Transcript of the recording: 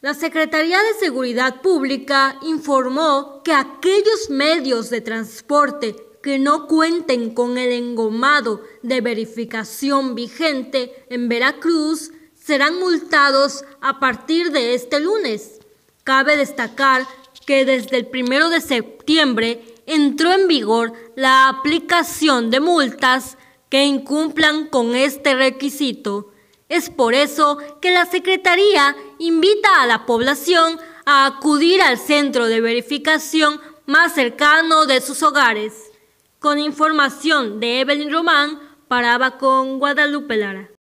La Secretaría de Seguridad Pública informó que aquellos medios de transporte que no cuenten con el engomado de verificación vigente en Veracruz serán multados a partir de este lunes. Cabe destacar que desde el primero de septiembre entró en vigor la aplicación de multas que incumplan con este requisito. Es por eso que la Secretaría invita a la población a acudir al centro de verificación más cercano de sus hogares. Con información de Evelyn Román, para con Guadalupe Lara.